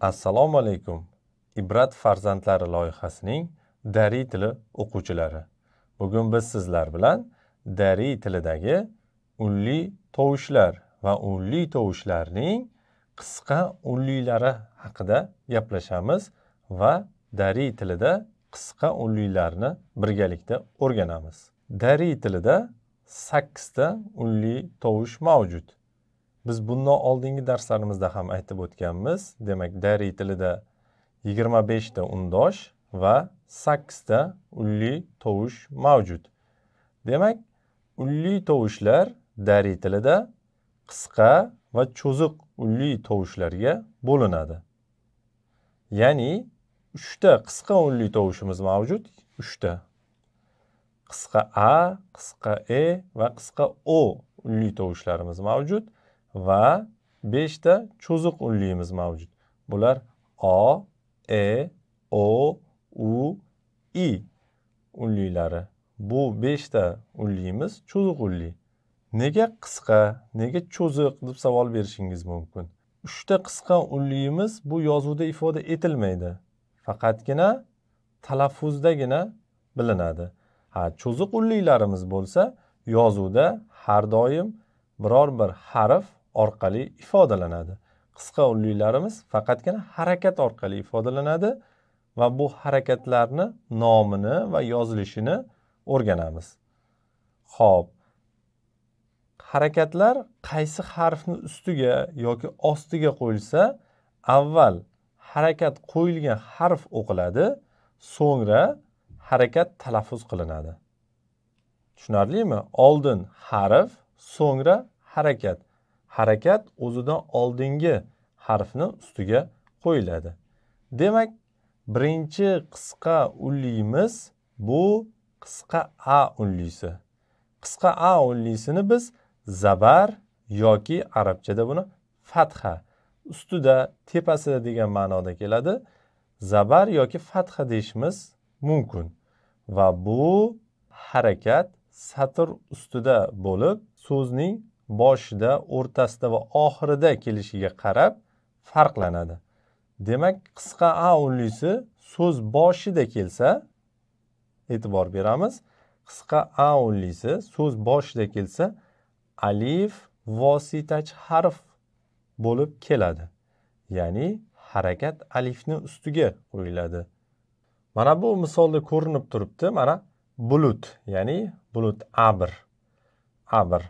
assalomu alaykum ibrat farzandlari loyihasining dariy tili o'quvchilari bugun biz sizlar bilan dariy tilidagi unli tovushlar va unli tovushlarning qisqa unlilari haqida gaplashamiz va dariy tilida qisqa unlilarni birgalikda o'rganamiz dariy tilida sakkizta unli tovush mavjud biz bundan oldingi darslarimizda ham aytib o'tganmiz demak dariy tilida yigirma beshta undosh va sakkizta unli tovush mavjud demak unli tovushlar dariy tilida qisqa va cho'ziq unli tovushlarga bo'linadi ya'ni uchta qisqa unli tovushimiz mavjud uchta qisqa a qisqa e va qisqa o unli tovushlarimiz mavjud va beshta cho'ziq unlimiz mavjud bular o e o u i unlilari bu beshta unlimiz cho'ziq unli nega qisqa nega cho'ziq deb savol berishingiz mumkin uchta qisqa unlimiz bu yozuvda ifoda etilmaydi faqatgina talaffuzdagina bilinadi ha cho'ziq unlilarimiz bo'lsa yozuvda har doim biror bir harf orqali ifodalanadi qisqa unliklarimiz faqatgina harakat orqali ifodalanadi va bu harakatlarni nomini va yozilishini o'rganamiz ho'p harakatlar qaysi harfni ustiga yoki ostiga qo'yilsa avval harakat qo'yilgan harf o'qiladi so'ngra harakat talaffuz qilinadi tushunarlimi oldin harf so'ngra harakat harakat o'zidan oldingi harfni ustiga qo'yiladi demak birinchi qisqa unlimiz bu qisqa a unlisi qisqa a unlisini biz zabar yoki arabchada buni fatha ustida tepasida degan ma'noda keladi zabar yoki fatha deyishimiz mumkin va bu harakat satr ustida bo'lib so'zning boshida o'rtasida va oxirida kelishiga qarab farqlanadi demak qisqa a unlisi so'z boshida kelsa e'tibor beramiz qisqa a unlisi so'z boshida kelsa alif vositachi harf bo'lib keladi ya'ni harakat alifni ustiga qo'yiladi mana bu misolda ko'rinib turibdi mana bulut ya'ni bulut abr abr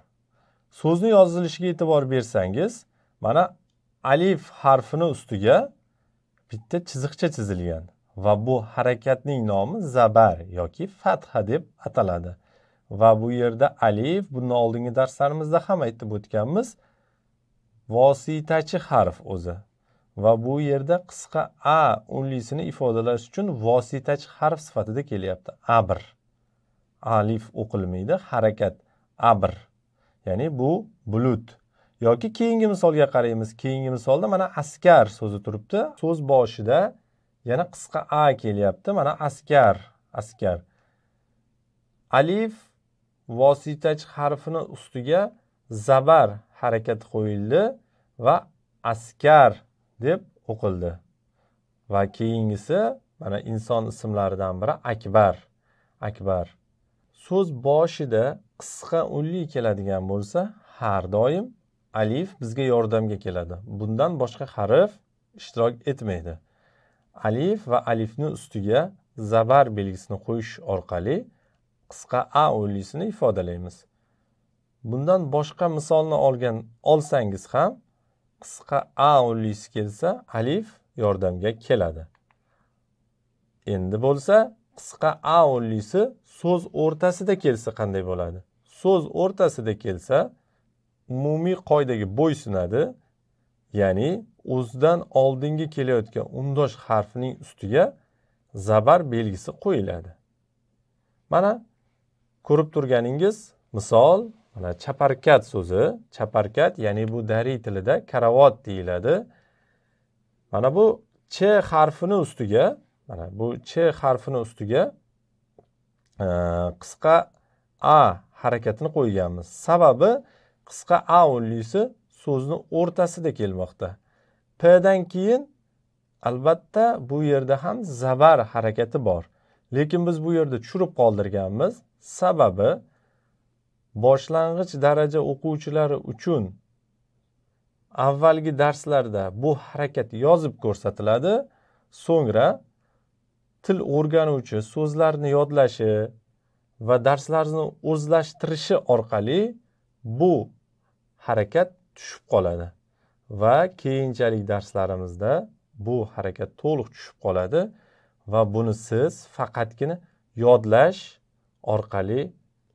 so'zni yozilishiga e'tibor bersangiz mana alif harfini ustiga bitta chiziqcha chizilgan va bu harakatning nomi zabar yoki fatha deb ataladi va bu yerda alif bundan oldingi darslarimizda ham aytib o'tganmiz vositachi harf o'zi va bu yerda qisqa a unlisini ifodalash uchun vositachi harf sifatida kelyapti abr alif o'qilmaydi harakat abr ya'ni bu bulut yoki keyingi misolga qaraymiz keyingi misolda mana askar so'zi turibdi so'z boshida yana qisqa a kelyapti mana askar askar alif vositachi harfini ustiga zabar harakati qo'yildi va askar deb o'qildi va keyingisi mana inson ismlaridan biri akbar akbar so'z boshida qisqa unli keladigan bo'lsa har doim alif bizga yordamga keladi bundan boshqa harf ishtirok etmaydi alif va alifni ustiga zabar belgisini qo'yish orqali qisqa a unlisini ifodalaymiz bundan boshqa misolni olgan olsangiz ham qisqa a unlisi kelsa alif yordamga keladi endi bo'lsa qisqa a o'nlisi so'z o'rtasida kelsa qanday bo'ladi so'z o'rtasida kelsa umumiy qoidaga bo'ysunadi ya'ni o'zidan oldingi kelayotgan undosh harfining ustiga zabar belgisi qo'yiladi mana ko'rib turganingiz misol mana chaparkat so'zi chaparkat ya'ni bu dariy tilida karavot deyiladi mana bu ch harfini ustiga mana bu ch harfini ustiga e, qisqa a harakatini qo'yganmiz sababi qisqa a unlisi so'zni o'rtasida kelmoqda pdan keyin albatta bu yerda ham zabar harakati bor lekin biz bu yerda tushirib qoldirganmiz sababi boshlang'ich daraja o'quvchilari uchun avvalgi darslarda bu harakat yozib ko'rsatiladi so'ngra til o'rganuvchi so'zlarni yodlashi va darslarni o'zlashtirishi orqali bu harakat tushib qoladi va keyinchalik darslarimizda bu harakat to'liq tushib qoladi va buni siz faqatgina yodlash orqali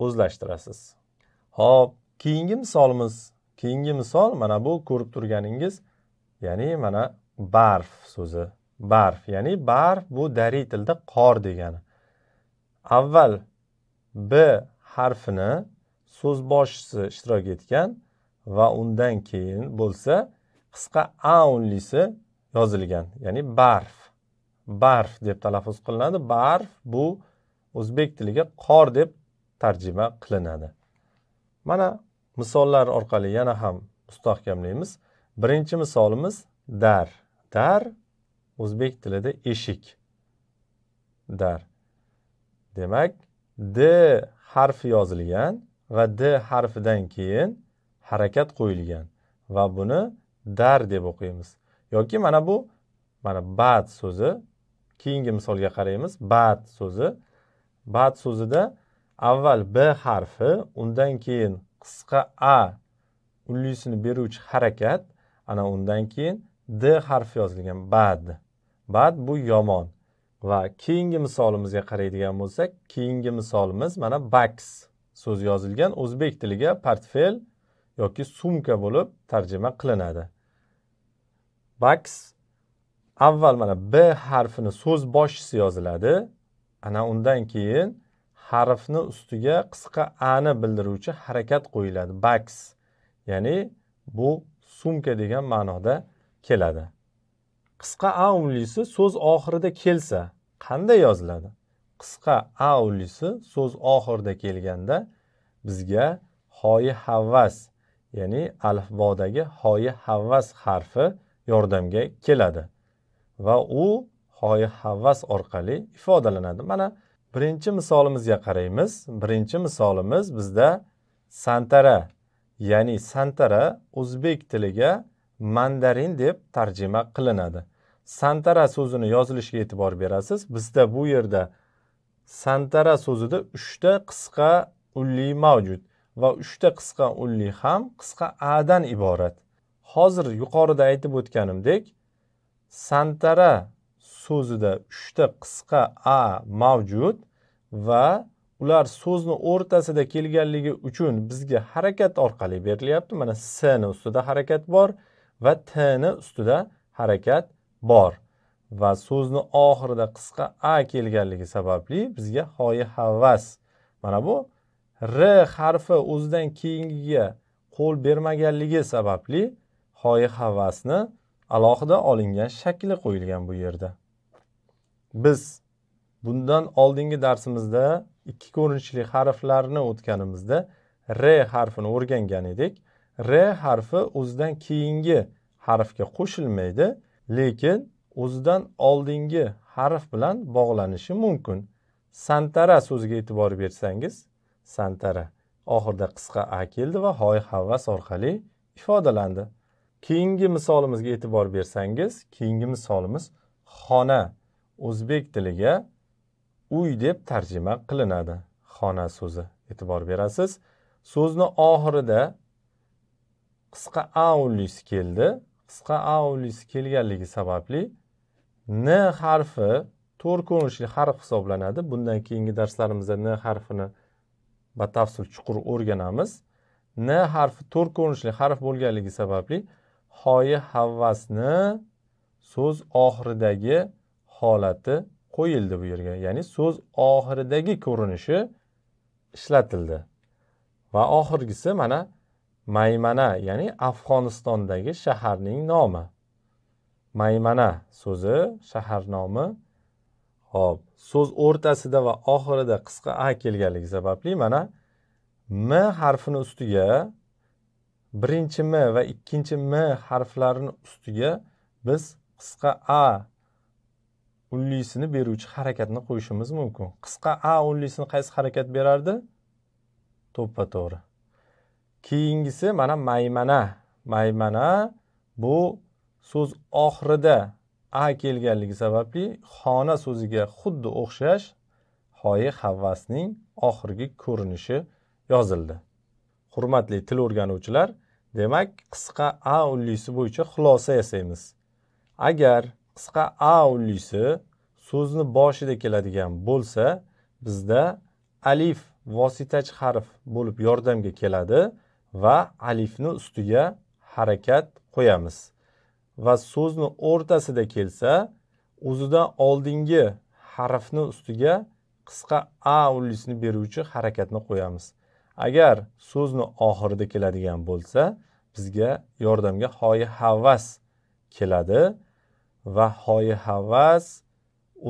o'zlashtirasiz hop keyingi misolimiz keyingi misol mana bu ko'rib turganingiz ya'ni mana barf so'zi barf ya'ni barf bu dariy tilda qor degani avval b harfini so'z boshisi ishtirok etgan va undan keyin bo'lsa qisqa a unlisi yozilgan ya'ni barf barf deb talaffuz qilinadi barf bu o'zbek tiliga qor deb tarjima qilinadi mana misollar orqali yana ham mustahkamlaymiz birinchi misolimiz dar dar o'zbek tilida eshik dar demak d harfi yozilgan va d harfidan keyin harakat qo'yilgan va buni dar deb o'qiymiz yoki mana bu mana bad so'zi keyingi misolga qaraymiz bad so'zi bad so'zida avval b harfi undan keyin qisqa a unlisini beruvchi harakat ana undan keyin d harfi yozilgan bad bad bu yomon va keyingi misolimizga qaraydigan bo'lsak keyingi misolimiz mana baks so'zi yozilgan o'zbek tiliga portfel yoki sumka bo'lib tarjima qilinadi baks avval mana b harfini so'z boshchisi yoziladi ana undan keyin harfni ustiga qisqa ani bildiruvchi harakat qo'yiladi baks ya'ni bu sumka degan ma'noda keladi qisqa a unlisi so'z oxirida kelsa qanday yoziladi qisqa a unlisi so'z oxirida kelganda bizga hoyi havvas ya'ni alifbodagi hoyi havvas harfi yordamga keladi va u hoyi havvas orqali ifodalanadi mana birinchi misolimizga qaraymiz birinchi misolimiz bizda santara ya'ni santara o'zbek tiliga mandarin deb tarjima qilinadi santara so'zini yozilishiga e'tibor berasiz bizda bu yerda santara so'zida uchta qisqa unli mavjud va uchta qisqa unli ham qisqa adan iborat hozir yuqorida aytib o'tganimdek santara so'zida uchta qisqa a mavjud va ular so'zni o'rtasida kelganligi uchun bizga harakat orqali berilyapti mana sni ustida harakat bor va tni ustida harakat bor va so'zni oxirida qisqa a kelganligi sababli bizga hoyi havas mana bu r harfi o'zidan keyingiga qo'l bermaganligi sababli hoyi havasni alohida olingan shakli qo'yilgan bu yerda biz bundan oldingi darsimizda ikki ko'rinishli harflarni o'tganimizda r harfini o'rgangan edik r harfi o'zidan keyingi harfga qo'shilmaydi lekin o'zidan oldingi harf bilan bog'lanishi mumkin santara so'ziga e'tibor bersangiz santara oxirida qisqa a keldi va hoy havas orqali ifodalandi keyingi misolimizga e'tibor bersangiz keyingi misolimiz xona o'zbek tiliga uy deb tarjima qilinadi xona so'zi e'tibor berasiz so'zni oxirida qisqa a ulisi keldi qisqa a kelganligi sababli n harfi to'rt ko'rinishli harf hisoblanadi bundan keyingi darslarimizda n harfini batafsil chuqur o'rganamiz n harfi to'rt ko'rinishli harf bo'lganligi sababli hoyi havvasni so'z oxiridagi holati qo'yildi bu yerga ya'ni so'z oxiridagi ko'rinishi ishlatildi va oxirgisi mana maymana ya'ni afg'onistondagi shaharning nomi maymana so'zi shahar nomi hop so'z o'rtasida va oxirida qisqa a kelganligi sababli mana m harfini ustiga birinchi m va ikkinchi m harflarini ustiga biz qisqa a unlisini beruvchi harakatni qo'yishimiz mumkin qisqa a unlisini qaysi harakat berardi to'ppa to'g'ri keyingisi mana maymana maymana bu so'z oxirida a kelganligi sababli xona so'ziga xuddi o'xshash hoyi havvasning oxirgi ko'rinishi yozildi hurmatli til o'rganuvchilar demak qisqa a ullisi bo'yicha xulosa yasaymiz agar qisqa a ullisi so'zni boshida keladigan bo'lsa bizda alif vositachi harf bo'lib yordamga keladi va alifni ustiga harakat qo'yamiz va so'zni o'rtasida kelsa o'zidan oldingi harfni ustiga qisqa a ulusini beruvchi harakatni qo'yamiz agar so'zni oxirida keladigan bo'lsa bizga yordamga hoyi havas keladi va hoyi havas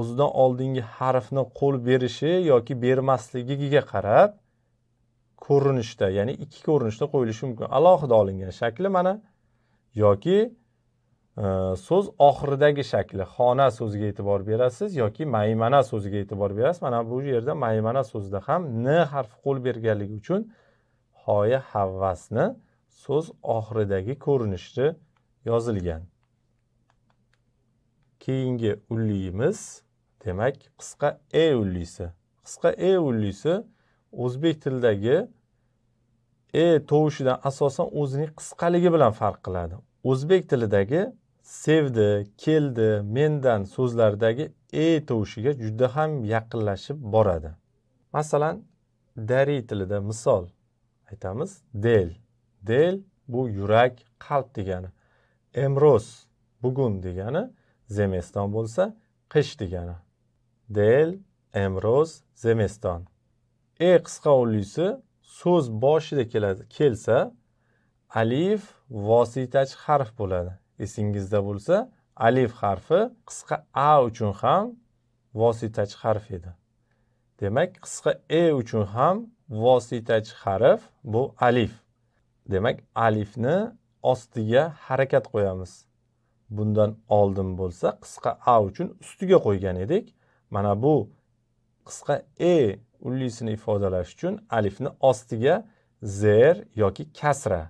o'zidan oldingi harfni qo'l berishi yoki bermasligiga qarab ko'rinishda ya'ni ikki ko'rinishda qo'yilishi mumkin alohida olingan shakli mana yoki e, so'z oxiridagi shakli xona so'ziga e'tibor berasiz yoki maymana so'ziga e'tibor berasiz mana bu yerda maymana so'zida ham n harfi qo'l berganligi uchun hoya havvasni so'z oxiridagi ko'rinishda yozilgan keyingi ulliyimiz demak qisqa e ullisi qisqa e ullisi o'zbek tilidagi e tovushidan asosan o'zining qisqaligi bilan farq qiladi o'zbek tilidagi sevdi keldi mendan so'zlaridagi e tovushiga juda ham yaqinlashib boradi masalan dariy tilida misol aytamiz del del bu yurak qalb degani emroz bugun degani zemeston bo'lsa qish degani del emroz zemeston e qisqa o'nlisi so'z boshida keladi kelsa alif vositachi harf bo'ladi esingizda bo'lsa alif harfi qisqa a uchun ham vositachi harf edi demak qisqa e uchun ham vositachi harf bu alif demak alifni ostiga harakat qo'yamiz bundan oldin bo'lsa qisqa a uchun ustiga qo'ygan edik mana bu qisqa e ullisini ifodalash uchun alifni ostiga zer yoki kasra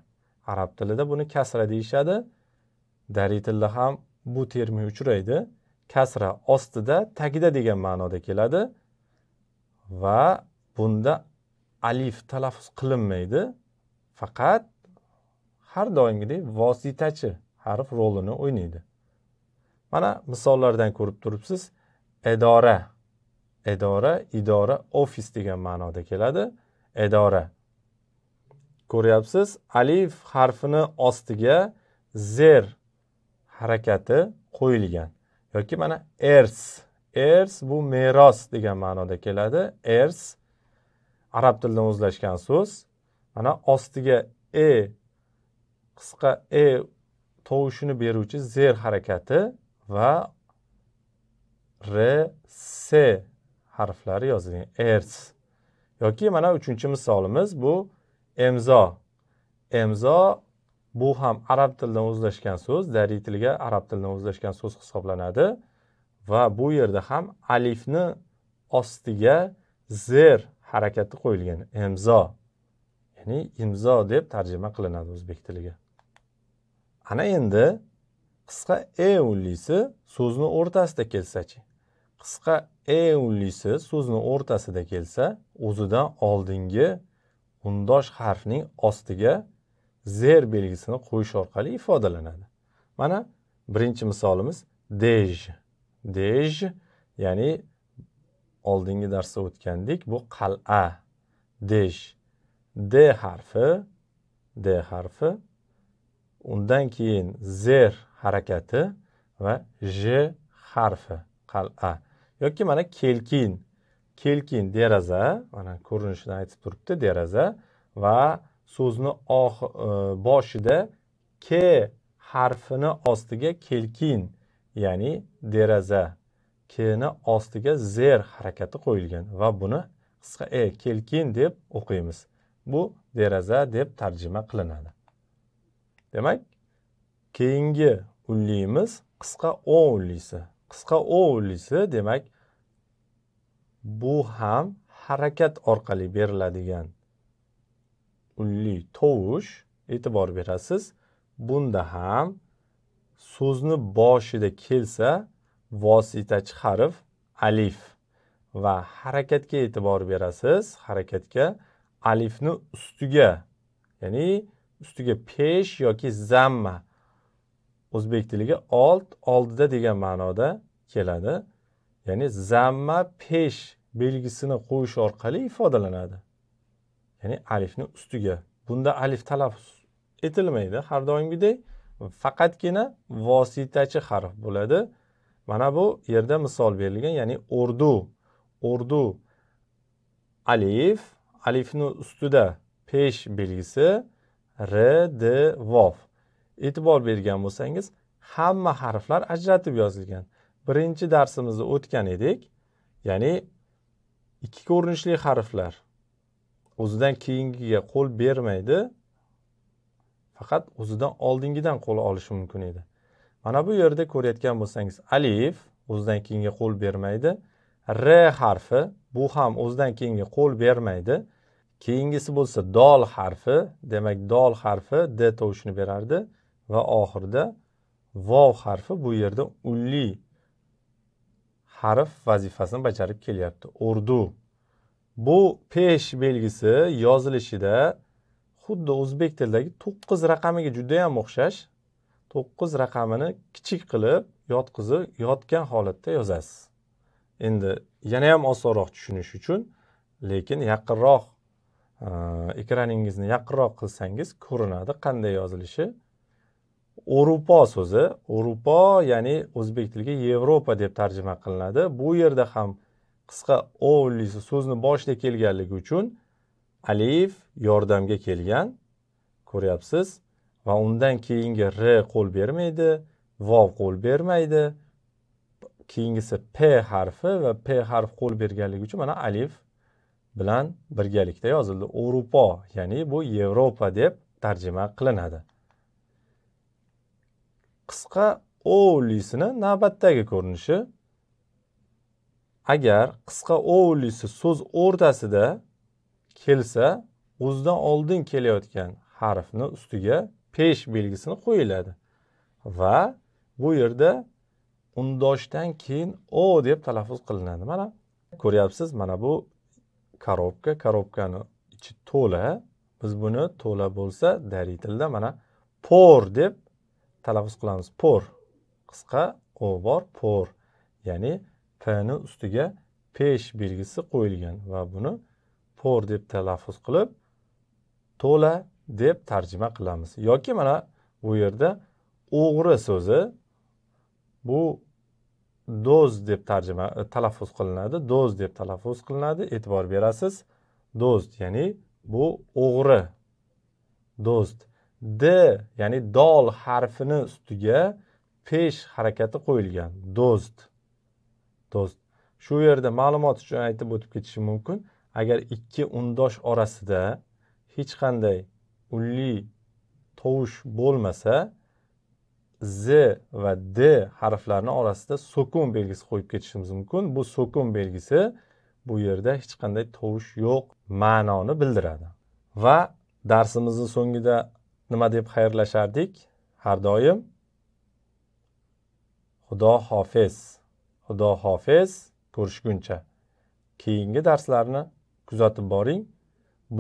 arab tilida buni kasra deyishadi dariy tilida ham bu termin uchraydi kasra ostida tagida degan ma'noda keladi va bunda alif talaffuz qilinmaydi faqat har doimgidek vositachi harf rolini o'ynaydi mana misollardan ko'rib turibsiz idora idora idora ofis degan ma'noda keladi idora ko'ryapsiz alif harfini ostiga zer harakati qo'yilgan yoki mana ers ers bu meros degan ma'noda keladi ers arab tilidan o'zlashgan so'z mana ostiga e qisqa e tovushini beruvchi zer harakati va r s harflari yozilgan ers yoki mana uchinchi misolimiz bu emzo emzo bu ham arab tilidan o'zlashgan so'z dariy tiliga arab tilidan o'zlashgan so'z hisoblanadi va bu yerda ham alifni ostiga zer harakati qo'yilgan emzo ya'ni imzo deb tarjima qilinadi o'zbek tiliga ana endi qisqa e ullisi so'zni o'rtasida kelsachi qisqa e unlisi so'zni o'rtasida kelsa o'zidan oldingi undosh harfning ostiga zer belgisini qo'yish orqali ifodalanadi mana birinchi misolimiz dej dej ya'ni oldingi darsda o'tgandik bu qal'a dej d harfi d harfi undan keyin zer harakati va j harfi qal'a yoki mana kelkin kelkin deraza mana ko'rinishini aytib turibdi deraza va so'zni oh, e, boshida k harfini ostiga kelkin ya'ni deraza kni ostiga zer harakati qo'yilgan va buni qisqa e kelkin deb o'qiymiz bu deraza deb tarjima qilinadi demak keyingi unlimiz qisqa o unlisi qisqa o unlisi demak bu ham harakat orqali beriladigan unli tovush e'tibor berasiz bunda ham so'zni boshida kelsa vositachi harf alif va harakatga e'tibor berasiz harakatga alifni ustiga ya'ni ustiga pesh yoki zamma o'zbek tiliga old oldida degan ma'noda keladi ya'ni zamma pesh belgisini qo'yish orqali ifodalanadi ya'ni alifni ustiga bunda alif talaffuz etilmaydi har doimgidek faqatgina vositachi harf bo'ladi mana bu yerda misol berilgan ya'ni urdu urdu alif alifni ustida pesh belgisi r d vov e'tibor bergan bo'lsangiz hamma harflar ajratib yozilgan birinchi darsimizni o'tgan edik ya'ni ikki ko'rinishli harflar o'zidan keyingiga qo'l bermaydi faqat o'zidan oldingidan qo'l olishi mumkin edi mana bu yerda ko'rayotgan bo'lsangiz alif o'zidan keyingi qo'l bermaydi r harfi bu ham o'zidan keyingi qo'l bermaydi keyingisi bo'lsa dol harfi demak dol harfi d tovushini berardi va oxirida vov harfi bu yerda ulli harf vazifasini bajarib kelyapti urdu bu pesh belgisi yozilishida xuddi o'zbek tilidagi to'qqiz raqamiga judayam o'xshash to'qqiz raqamini kichik qilib yotqizib yotgan holatda yozasiz endi yana ham osonroq tushunish uchun lekin yaqinroq ekraningizni yaqinroq qilsangiz ko'rinadi qanday yozilishi o'rupo so'zi o'rupo ya'ni o'zbek tiliga yevropa deb tarjima qilinadi bu yerda ham qisqa o so'zni boshida kelganligi uchun alif yordamga kelgan ko'ryapsiz va undan keyingi r qo'l bermaydi vov qo'l bermaydi keyingisi p harfi va p harf qo'l berganligi uchun mana alif bilan birgalikda yozildi o'rupo ya'ni bu yevropa deb tarjima qilinadi qisqa o o'lisini navbatdagi ko'rinishi agar qisqa o o'lisi so'z o'rtasida kelsa o'zidan oldin kelayotgan harfni ustiga pesh belgisini qo'yiladi va bu yerda undoshdan keyin o deb talaffuz qilinadi mana ko'ryapsiz mana bu korobka korobkani ichi to'la biz buni to'la bo'lsa dariy tilda mana por deb talaffuz qilamiz por qisqa o bor por ya'ni pni ustiga pesh belgisi qo'yilgan va buni por deb talaffuz qilib to'la deb tarjima qilamiz yoki mana bu yerda o'g'ri so'zi bu do'z deb tarjima e, talaffuz qilinadi do'z deb talaffuz qilinadi e'tibor berasiz do'st ya'ni bu o'g'ri do'st d ya'ni dol harfini ustiga pesh harakati qo'yilgan do'st do'st shu yerda ma'lumot uchun aytib o'tib ketishim mumkin agar ikki undosh orasida hech qanday unli tovush bo'lmasa z va d harflarini orasida sukun belgisi qo'yib ketishimiz mumkin bu sukun belgisi bu yerda hech qanday tovush yo'q ma'noni bildiradi va darsimizni so'ngida nima deb xayrlashardik har doim xudo hofiz xudo hofiz ko'rishguncha keyingi darslarni kuzatib boring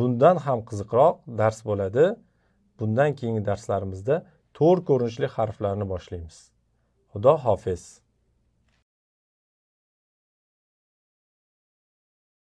bundan ham qiziqroq dars bo'ladi bundan keyingi darslarimizda to'r ko'rinishli harflarni boshlaymiz xudo hofiz